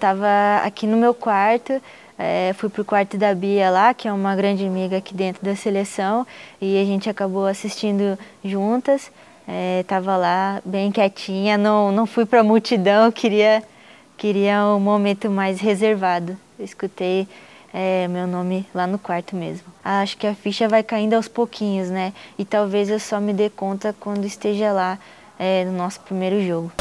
Estava aqui no meu quarto, é, fui para o quarto da Bia lá, que é uma grande amiga aqui dentro da seleção, e a gente acabou assistindo juntas. Estava eh, é, lá bem quietinha, não, não fui para a multidão, queria, queria um momento mais reservado. escutei é, meu nome lá no quarto mesmo. Acho que a ficha vai caindo aos pouquinhos, né? E talvez eu só me dê conta quando esteja lá é, no nosso primeiro jogo.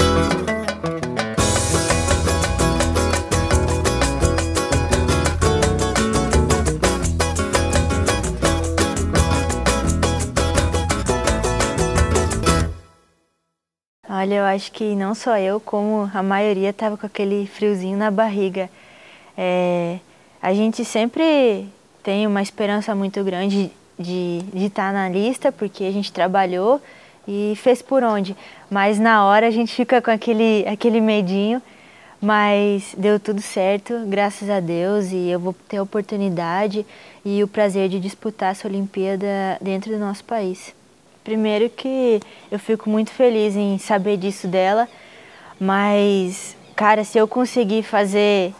Olha, eu acho que não só eu, como a maioria estava com aquele friozinho na barriga. É, a gente sempre tem uma esperança muito grande de estar tá na lista, porque a gente trabalhou e fez por onde. Mas na hora a gente fica com aquele, aquele medinho, mas deu tudo certo, graças a Deus, e eu vou ter a oportunidade e o prazer de disputar essa Olimpíada dentro do nosso país. Primeiro que eu fico muito feliz em saber disso dela, mas, cara, se eu conseguir fazer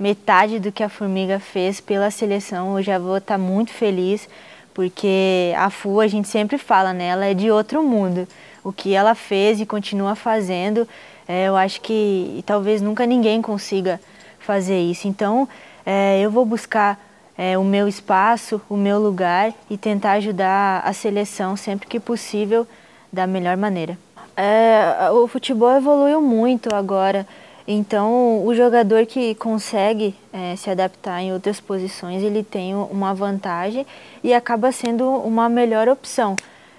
metade do que a Formiga fez pela seleção, eu já vou estar tá muito feliz, porque a FU, a gente sempre fala, né, é de outro mundo. O que ela fez e continua fazendo, é, eu acho que talvez nunca ninguém consiga fazer isso. Então, é, eu vou buscar é, o meu espaço, o meu lugar e tentar ajudar a seleção sempre que possível da melhor maneira. É, o futebol evoluiu muito agora, então o jogador que consegue é, se adaptar em outras posições ele tem uma vantagem e acaba sendo uma melhor opção.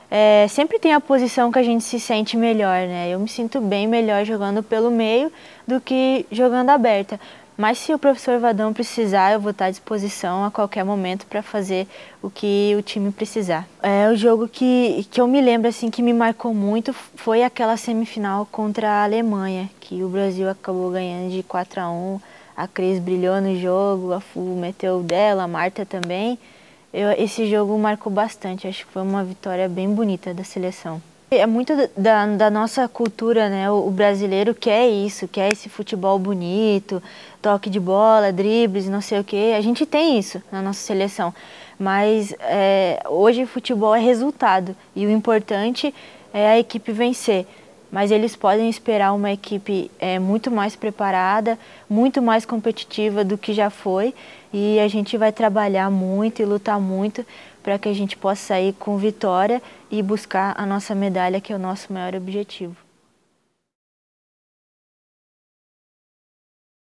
É, sempre tem a posição que a gente se sente melhor, né? Eu me sinto bem melhor jogando pelo meio do que jogando aberta. Mas se o professor Vadão precisar, eu vou estar à disposição a qualquer momento para fazer o que o time precisar. É o jogo que, que eu me lembro assim que me marcou muito foi aquela semifinal contra a Alemanha, que o Brasil acabou ganhando de 4 a 1. A Cris brilhou no jogo, a Fu meteu dela, a Marta também. Eu, esse jogo marcou bastante, acho que foi uma vitória bem bonita da seleção. É muito da, da, nossa cultura, né? O, o brasileiro quer isso, quer esse futebol bonito, toque de bola, dribles, não sei o quê. A gente tem isso na nossa seleção. Mas é, hoje futebol é resultado e o importante é a equipe vencer mas eles podem esperar uma equipe é, muito mais preparada, muito mais competitiva do que já foi e a gente vai trabalhar muito e lutar muito para que a gente possa sair com vitória e buscar a nossa medalha, que é o nosso maior objetivo.